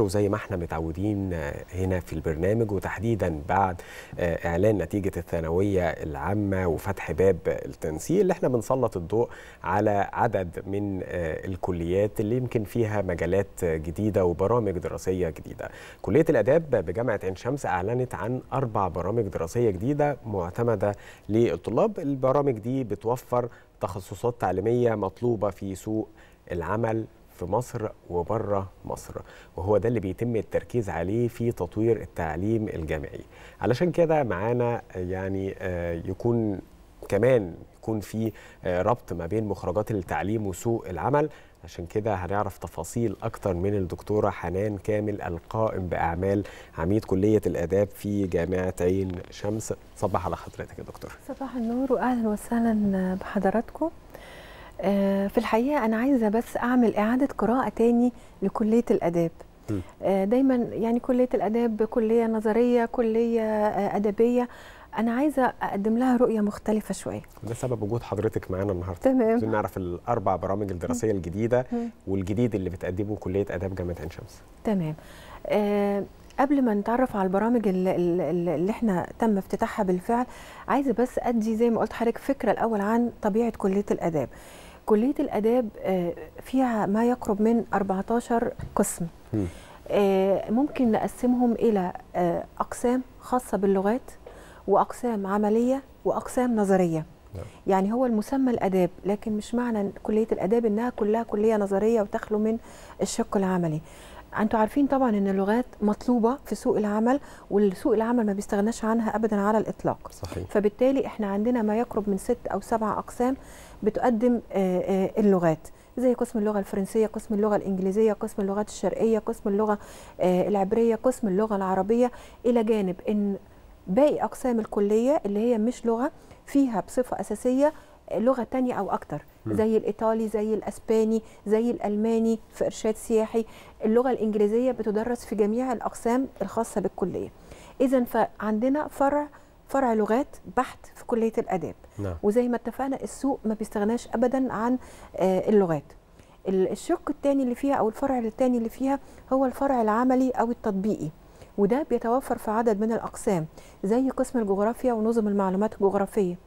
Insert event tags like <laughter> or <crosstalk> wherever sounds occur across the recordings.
مصر وزي ما احنا متعودين آه، هنا في البرنامج وتحديدا بعد آه، اعلان نتيجه الثانويه العامه وفتح باب التنسيق اللي احنا بنسلط الضوء على عدد من آه، الكليات اللي يمكن فيها مجالات جديده وبرامج دراسيه جديده. كليه الاداب بجامعه عين شمس اعلنت عن اربع برامج دراسيه جديده معتمده للطلاب، البرامج دي بتوفر تخصصات تعليميه مطلوبه في سوق العمل في مصر وبره مصر وهو ده اللي بيتم التركيز عليه في تطوير التعليم الجامعي علشان كده معانا يعني آه، يكون كمان يكون في آه، ربط ما بين مخرجات التعليم وسوق العمل عشان كده هنعرف تفاصيل أكتر من الدكتورة حنان كامل القائم بأعمال عميد كلية الآداب في جامعة عين شمس صباح على حضرتك يا دكتور صباح النور وأهلا وسهلا بحضراتكم آه، في الحقيقه انا عايزه بس اعمل اعاده قراءه تاني لكليه الاداب آه، دايما يعني كليه الاداب كليه نظريه كليه آه، ادبيه انا عايزه اقدم لها رؤيه مختلفه شويه ده سبب وجود حضرتك معانا النهارده تمام عايزين نعرف الاربع برامج الدراسيه الجديده والجديد اللي بتقدمه كليه اداب جامعه عين شمس تمام قبل ما نتعرف على البرامج اللي, اللي احنا تم افتتاحها بالفعل عايزه بس ادي زي ما قلت حضرتك فكره الاول عن طبيعه كليه الاداب كليه الاداب آه، فيها ما يقرب من 14 قسم آه، ممكن نقسمهم الى آه، اقسام خاصه باللغات واقسام عمليه واقسام نظريه نعم. يعني هو المسمى الاداب لكن مش معنى كليه الاداب انها كلها كليه نظريه وتخلو من الشق العملي انتوا عارفين طبعا ان اللغات مطلوبه في سوق العمل والسوق العمل ما بيستغناش عنها ابدا على الاطلاق صحيح. فبالتالي احنا عندنا ما يقرب من ست او سبع اقسام بتقدم آه، آه، اللغات زي قسم اللغه الفرنسيه قسم اللغه الانجليزيه قسم اللغات الشرقيه قسم اللغه آه، العبريه قسم اللغه العربيه الى جانب ان باقي اقسام الكليه اللي هي مش لغه فيها بصفه اساسيه لغه تانية او اكتر زي الايطالي زي الاسباني زي الالماني في ارشاد سياحي اللغه الانجليزيه بتدرس في جميع الاقسام الخاصه بالكليه اذا فعندنا فرع فرع لغات بحت في كليه الاداب نعم. وزي ما اتفقنا السوق ما بيستغناش ابدا عن آه، اللغات الشق الثاني اللي فيها او الفرع الثاني اللي فيها هو الفرع العملي او التطبيقي وده بيتوفر في عدد من الأقسام زي قسم الجغرافيا ونظم المعلومات الجغرافية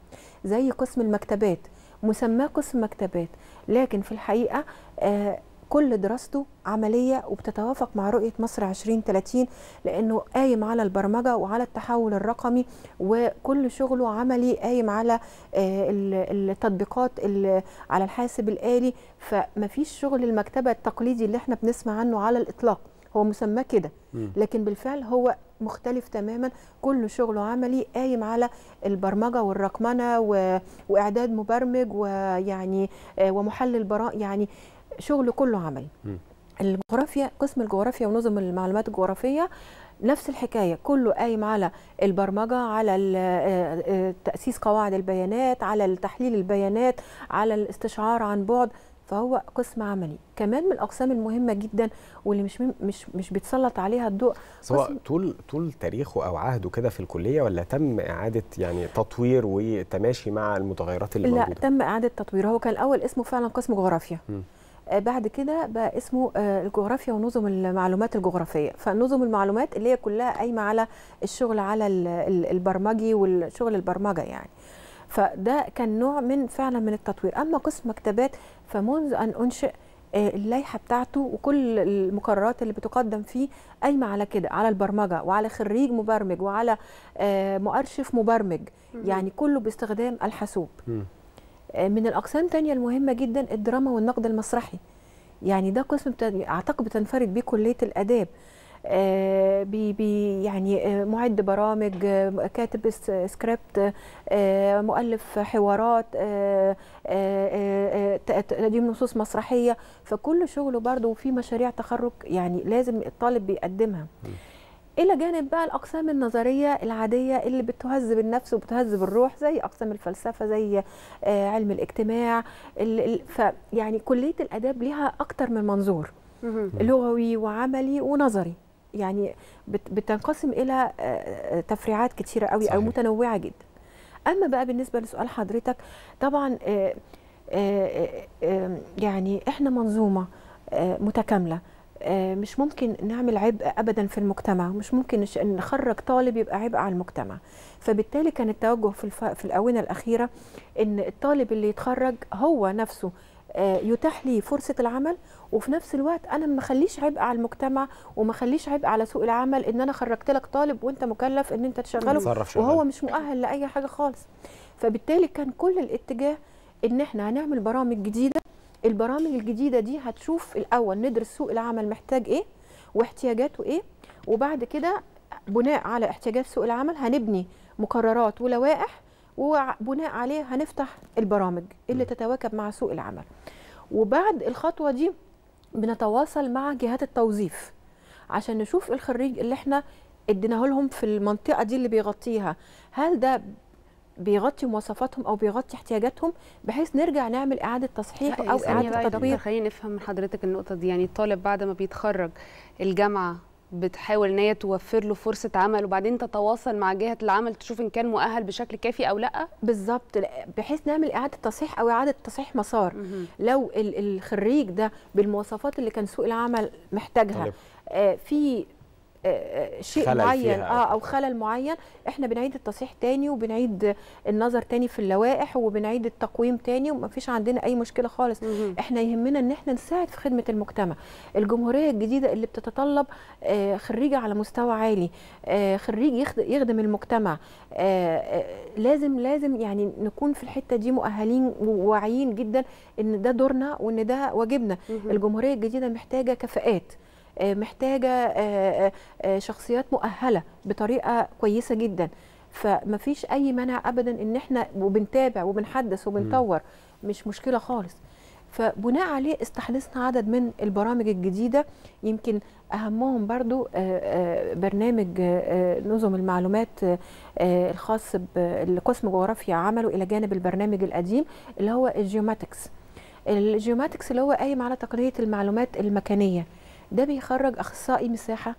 زي قسم المكتبات مسماه قسم مكتبات لكن في الحقيقة آه كل دراسته عملية وبتتوافق مع رؤية مصر 2030 لأنه قايم على البرمجة وعلى التحول الرقمي وكل شغله عملي قايم على آه، التطبيقات على الحاسب الآلي فمفيش شغل المكتبة التقليدي اللي احنا بنسمع عنه على الإطلاق هو مسماه كده لكن بالفعل هو مختلف تماما كل شغله عملي قايم على البرمجه والرقمنه و... واعداد مبرمج ويعني آه، ومحلل براء يعني شغله كله عملي الجغرافيا قسم الجغرافيا ونظم المعلومات الجغرافيه نفس الحكايه كله قايم على البرمجه على آه، آه، تاسيس قواعد البيانات على تحليل البيانات على الاستشعار عن بعد فهو قسم عملي كمان من الاقسام المهمه جدا واللي مش مش مش بيتسلط عليها الضوء سواء طول طول تاريخه او عهده كده في الكليه ولا تم اعاده يعني تطوير وتماشي مع المتغيرات اللي لا موجوده لا تم اعاده تطوير هو كان الاول اسمه فعلا قسم جغرافيا م. آه، بعد كده بقى اسمه آه، الجغرافيا ونظم المعلومات الجغرافيه فنظم المعلومات اللي هي كلها قايمه على الشغل على البرمجي والشغل البرمجه يعني فده كان نوع من فعلا من التطوير اما قسم مكتبات فمنذ ان انشئ آه، اللائحه بتاعته وكل المقررات اللي بتقدم فيه قايمه على كده على البرمجه وعلى خريج مبرمج وعلى آه، مؤرشف مبرمج يعني كله باستخدام الحاسوب آه، من الاقسام تانية المهمه جدا الدراما والنقد المسرحي يعني ده قسم اعتقد بتنفرد بيه كليه الاداب آه، بي بي يعني آه، معد برامج آه، كاتب سكريبت مؤلف حوارات تقديم نصوص مسرحيه فكل شغله برضه وفي مشاريع تخرج يعني لازم الطالب بيقدمها الى جانب بقى الاقسام النظريه العاديه اللي بتهذب النفس وبتهذب الروح زي اقسام الفلسفه زي علم الاجتماع فيعني كليه الاداب ليها اكتر من منظور لغوي وعملي ونظري يعني بتنقسم الى تفريعات كتيره قوي صحيح. او متنوعه جدا اما بقى بالنسبه لسؤال حضرتك طبعا يعني احنا منظومه متكامله مش ممكن نعمل عبء ابدا في المجتمع مش ممكن نخرج طالب يبقى عبء على المجتمع فبالتالي كان التوجه في, في الاونه الاخيره ان الطالب اللي يتخرج هو نفسه يتاح لي فرصه العمل وفي نفس الوقت انا ما اخليش عبء على المجتمع وما اخليش عبء على سوق العمل ان انا خرجت لك طالب وانت مكلف ان انت تشغله وهو مش مؤهل لاي حاجه خالص فبالتالي كان كل الاتجاه ان احنا هنعمل برامج جديده البرامج الجديده دي هتشوف الاول ندرس سوق العمل محتاج ايه واحتياجاته ايه وبعد كده بناء على احتياجات سوق العمل هنبني مقررات ولوائح وبناء عليه هنفتح البرامج اللي تتواكب مع سوق العمل وبعد الخطوه دي بنتواصل مع جهات التوظيف عشان نشوف الخريج اللي احنا اديناه لهم في المنطقه دي اللي بيغطيها هل ده بيغطي مواصفاتهم او بيغطي احتياجاتهم بحيث نرجع نعمل اعاده تصحيح او اعاده تطوير خلينا نفهم من حضرتك النقطه دي يعني الطالب بعد ما بيتخرج الجامعه بتحاول ان هي توفر له فرصه عمل وبعدين تتواصل مع جهه العمل تشوف ان كان مؤهل بشكل كافي او لا بالظبط بحيث نعمل اعاده تصحيح او اعاده تصحيح مسار لو الخريج ده بالمواصفات اللي كان سوق العمل محتاجها طيب. آه في آه، شيء معين اه او خلل معين احنا بنعيد التصحيح تاني وبنعيد النظر تاني في اللوائح وبنعيد التقويم تاني ومفيش عندنا اي مشكله خالص مم. احنا يهمنا ان احنا نساعد في خدمه المجتمع الجمهوريه الجديده اللي بتتطلب آه، خريجه على مستوى عالي آه، خريج يخدم المجتمع لازم لازم يعني نكون في الحته دي مؤهلين وواعيين جدا ان ده دورنا وان ده واجبنا الجمهوريه الجديده محتاجه كفاءات آه، محتاجه آه، آه، شخصيات مؤهله بطريقه كويسه جدا فما فيش اي مانع ابدا ان احنا وبنتابع وبنحدث وبنطور مش مشكله خالص فبناء عليه استحدثنا عدد من البرامج الجديده يمكن اهمهم برضو برنامج نظم المعلومات الخاص بالقسم جغرافيا عمله الى جانب البرنامج القديم اللي هو الجيوماتكس الجيوماتكس اللي هو قايم على تقنيه المعلومات المكانيه ده بيخرج اخصائي مساحه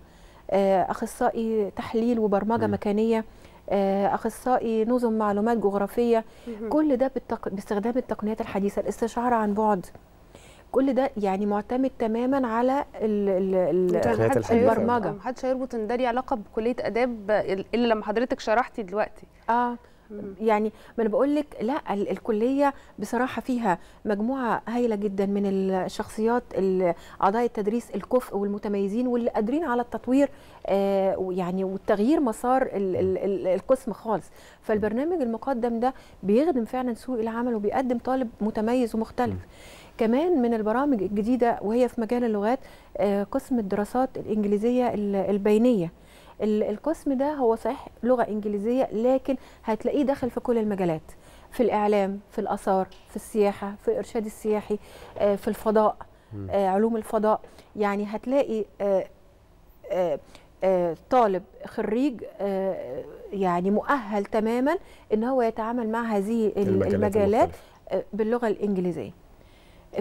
آه، اخصائي تحليل وبرمجه م. مكانيه آه، اخصائي نظم معلومات جغرافيه م. كل ده بالتق... باستخدام التقنيات الحديثه الاستشعار عن بعد كل ده يعني معتمد تماما على ال ال ال البرمجه محدش هيربط ان ده ليه علاقه بكليه اداب الا لما حضرتك شرحتي دلوقتي اه يعني ما انا بقول لك لا الكليه بصراحه فيها مجموعه هايله جدا من الشخصيات اعضاء التدريس الكفء والمتميزين واللي قادرين على التطوير آه، يعني والتغيير مسار القسم خالص فالبرنامج المقدم ده بيخدم فعلا سوق العمل وبيقدم طالب متميز ومختلف كمان من البرامج الجديده وهي في مجال اللغات آه، قسم الدراسات الانجليزيه البينيه القسم ده هو صحيح لغه انجليزيه لكن هتلاقيه داخل في كل المجالات في الاعلام في الاثار في السياحه في الارشاد السياحي آه، في الفضاء آه، علوم الفضاء يعني هتلاقي آه، طالب خريج يعني مؤهل تماما ان هو يتعامل مع هذه المجالات, المجالات باللغه الانجليزيه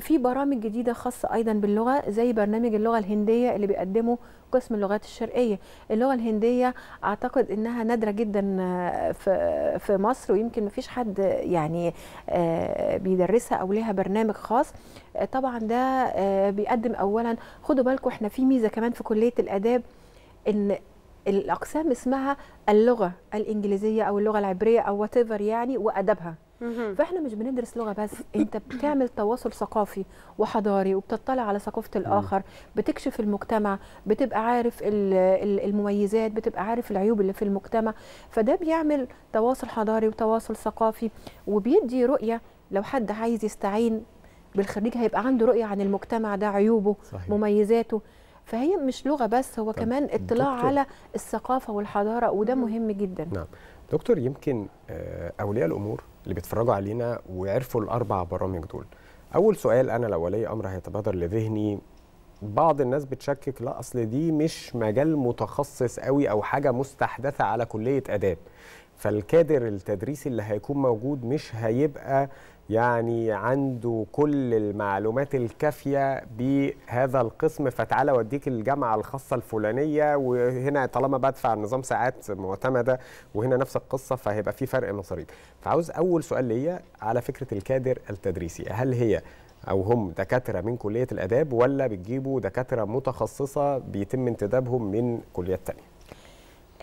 في برامج جديده خاصه ايضا باللغه زي برنامج اللغه الهنديه اللي بيقدمه قسم اللغات الشرقيه اللغه الهنديه اعتقد انها نادره جدا آه، في في مصر ويمكن ما فيش حد يعني آه، بيدرسها او ليها برنامج خاص آه، طبعا ده بيقدم اولا خدوا بالكم احنا في ميزه كمان في كليه الاداب ان الاقسام اسمها اللغه الانجليزيه او اللغه العبريه او وات يعني وادبها فاحنا مش بندرس لغه بس انت بتعمل تواصل ثقافي وحضاري وبتطلع على ثقافه الاخر بتكشف المجتمع بتبقى عارف المميزات بتبقى عارف العيوب اللي في المجتمع فده بيعمل تواصل حضاري وتواصل ثقافي وبيدي رؤيه لو حد عايز يستعين بالخريج هيبقى عنده رؤيه عن المجتمع ده عيوبه صحيح. مميزاته فهي مش لغه بس هو كمان اطلاع دكتور. على الثقافه والحضاره وده مهم جدا نعم دكتور يمكن آه، اولياء الامور اللي بيتفرجوا علينا وعرفوا الاربع برامج دول اول سؤال انا لو ولي امر هيتبادر لذهني بعض الناس بتشكك لا اصل دي مش مجال متخصص قوي او حاجه مستحدثه على كليه اداب فالكادر التدريسي اللي هيكون موجود مش هيبقى يعني عنده كل المعلومات الكافيه بهذا القسم فتعالى وديك الجامعه الخاصه الفلانيه وهنا طالما بدفع نظام ساعات معتمده وهنا نفس القصه فهيبقى في فرق مصاريف فعاوز اول سؤال ليا على فكره الكادر التدريسي هل هي او هم دكاتره من كليه الاداب ولا بتجيبوا دكاتره متخصصه بيتم انتدابهم من كليات تانية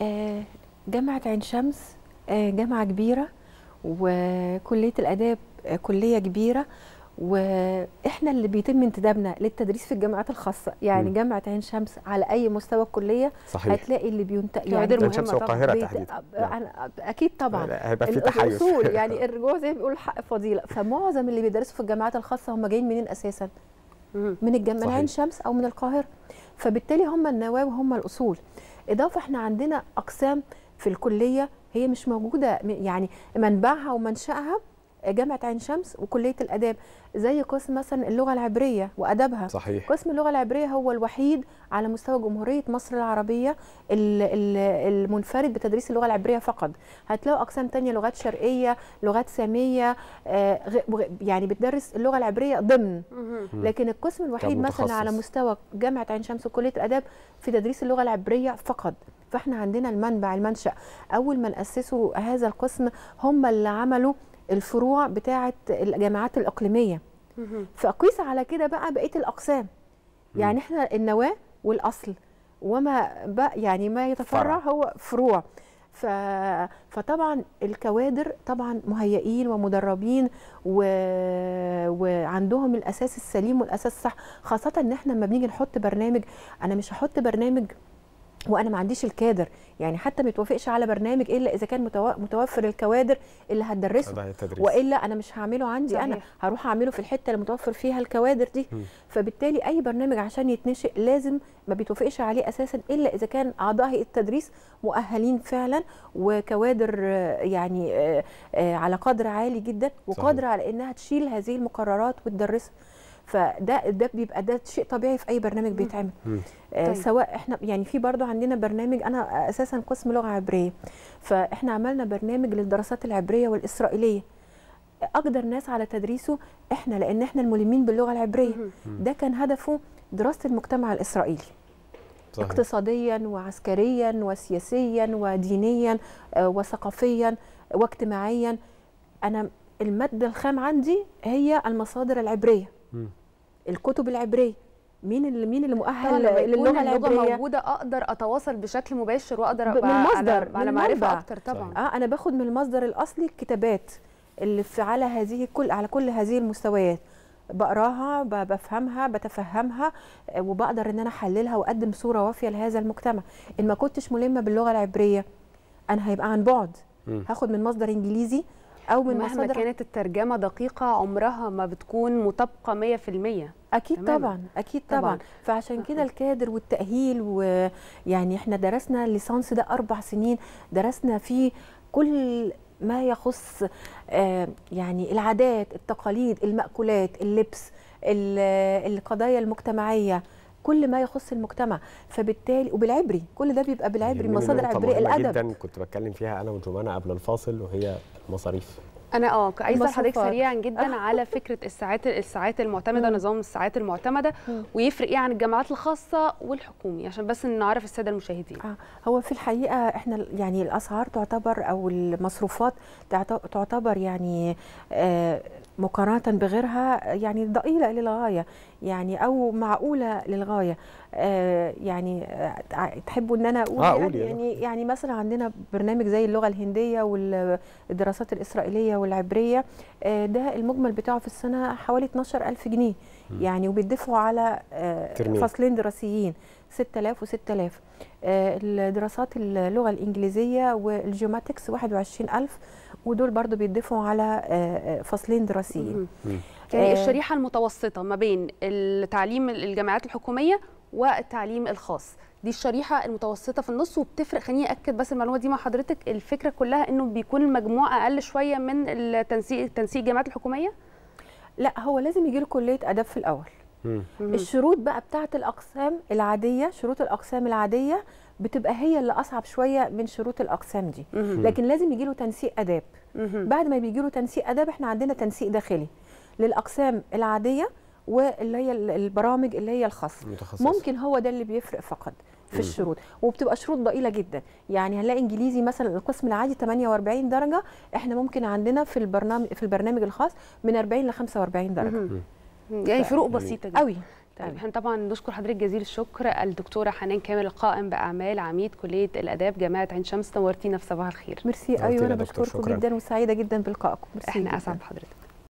آه، جامعه عين شمس آه، جامعه كبيره وكليه الاداب كليه كبيره واحنا اللي بيتم انتدابنا للتدريس في الجامعات الخاصه يعني م. جامعه عين شمس على اي مستوى الكليه صحيح. هتلاقي اللي بينتقل يعني عين شمس والقاهره تحديدا اكيد طبعا هيبقى في تحيز <laughs> يعني الرجوع زي ما بيقول حق فضيله فمعظم اللي بيدرسوا في الجامعات الخاصه هم جايين منين اساسا م. من الجامعه عين شمس او من القاهره فبالتالي هم النواه وهم الاصول اضافه احنا عندنا اقسام في الكليه هي مش موجوده يعني منبعها ومنشاها جامعه عين شمس وكليه الاداب زي قسم مثلا اللغه العبريه وادبها صحيح. قسم اللغه العبريه هو الوحيد على مستوى جمهوريه مصر العربيه المنفرد بتدريس اللغه العبريه فقط هتلاقوا اقسام تانية لغات شرقيه لغات ساميه آه، يعني بتدرس اللغه العبريه ضمن لكن القسم الوحيد مثلا على مستوى جامعه عين شمس وكليه الاداب في تدريس اللغه العبريه فقط فاحنا عندنا المنبع المنشا اول ما اسسوا هذا القسم هم اللي عملوا الفروع بتاعه الجامعات الاقليميه فاقيس على كده بقى بقيه الاقسام يعني احنا النواه والاصل وما بقى يعني ما يتفرع هو فروع ف... فطبعا الكوادر طبعا مهيئين ومدربين و... وعندهم الاساس السليم والاساس الصح خاصه ان احنا لما بنيجي نحط برنامج انا مش هحط برنامج وانا ما عنديش الكادر يعني حتى ما يتوافقش على برنامج الا اذا كان متوفر الكوادر اللي هتدرسه والا انا مش هعمله عندي صحيح. انا هروح اعمله في الحته اللي متوفر فيها الكوادر دي م. فبالتالي اي برنامج عشان يتنشئ لازم ما بيتوافقش عليه اساسا الا اذا كان اعضاء هيئه التدريس مؤهلين فعلا وكوادر يعني آه، آه، على قدر عالي جدا وقادره على انها تشيل هذه المقررات وتدرسها فده ده بيبقى ده شيء طبيعي في اي برنامج بيتعمل آه طيب. سواء احنا يعني في برضه عندنا برنامج انا اساسا قسم لغه عبريه فاحنا عملنا برنامج للدراسات العبريه والاسرائيليه اقدر ناس على تدريسه احنا لان احنا الملمين باللغه العبريه ده كان هدفه دراسه المجتمع الاسرائيلي صحيح. اقتصاديا وعسكريا وسياسيا ودينيا آه، وثقافيا واجتماعيا انا الماده الخام عندي هي المصادر العبريه الكتب العبريه مين اللي مين اللي مؤهل للغه العبريه موجوده اقدر اتواصل بشكل مباشر واقدر من المصدر على, على معرفه اكتر طبعا اه انا باخد من المصدر الاصلي الكتابات اللي في على هذه كل على كل هذه المستويات بقراها بفهمها بتفهمها آه، وبقدر ان انا احللها واقدم صوره وافيه لهذا المجتمع ان ما كنتش ملمه باللغه العبريه انا هيبقى عن بعد هاخد من مصدر انجليزي او من مهما مصادر كانت الترجمه دقيقه عمرها ما بتكون مطابقه 100% اكيد تمام. طبعا اكيد طبعا, طبعاً. فعشان كده الكادر والتاهيل ويعني احنا درسنا الليسانس ده اربع سنين درسنا فيه كل ما يخص آه، يعني العادات التقاليد المأكولات اللبس القضايا المجتمعيه كل ما يخص المجتمع فبالتالي وبالعبري كل ده بيبقى بالعبري مصادر عبري الادب جدا كنت بتكلم فيها انا وجمانه قبل الفاصل وهي المصاريف انا اه عايزه حضرتك سريعا جدا <laughs> على فكره الساعات الساعات المعتمده نظام الساعات المعتمده ويفرق ايه عن الجامعات الخاصه والحكومي عشان بس نعرف الساده المشاهدين آه هو في الحقيقه احنا يعني الاسعار تعتبر او المصروفات تعتبر يعني آه مقارنه بغيرها يعني ضئيله الى الغايه يعني او معقوله للغايه آه، يعني آه، تحبوا ان انا اقول آه يعني, يعني يعني مثلا عندنا برنامج زي اللغه الهنديه والدراسات الاسرائيليه والعبريه آه، ده المجمل بتاعه في السنه حوالي 12000 جنيه يعني وبيدفعوا على فصلين دراسيين 6000 و6000 الدراسات اللغه الانجليزيه والجيوماتكس 21000 ودول برضو بيدفعوا على فصلين دراسيين يعني آه. الشريحه المتوسطه ما بين التعليم الجامعات الحكوميه والتعليم الخاص دي الشريحه المتوسطه في النص وبتفرق خليني اكد بس المعلومه دي مع حضرتك الفكره كلها انه بيكون المجموع اقل شويه من التنسيق تنسيق الجامعات الحكوميه لا هو لازم يجي له كليه اداب في الاول مم. الشروط بقى بتاعه الاقسام العاديه شروط الاقسام العاديه بتبقى هي اللي اصعب شويه من شروط الاقسام دي مم. لكن لازم يجي له تنسيق اداب مم. بعد ما بيجي له تنسيق اداب احنا عندنا تنسيق داخلي للاقسام العاديه واللي هي البرامج اللي هي الخاصه ممكن هو ده اللي بيفرق فقط في الشروط وبتبقى شروط ضئيله جدا يعني هنلاقي انجليزي مثلا القسم العادي 48 درجه احنا ممكن عندنا في البرنامج في البرنامج الخاص من 40 ل 45 درجه يعني فروق بسيطه جدا قوي طيب احنا طبعا نشكر حضرتك جزيل الشكر الدكتوره حنان كامل القائم باعمال عميد كليه الاداب جامعه عين شمس نورتينا في صباح الخير ميرسي ايوه انا بشكركم جدا وسعيده جدا بلقائكم احنا اسعد بحضرتك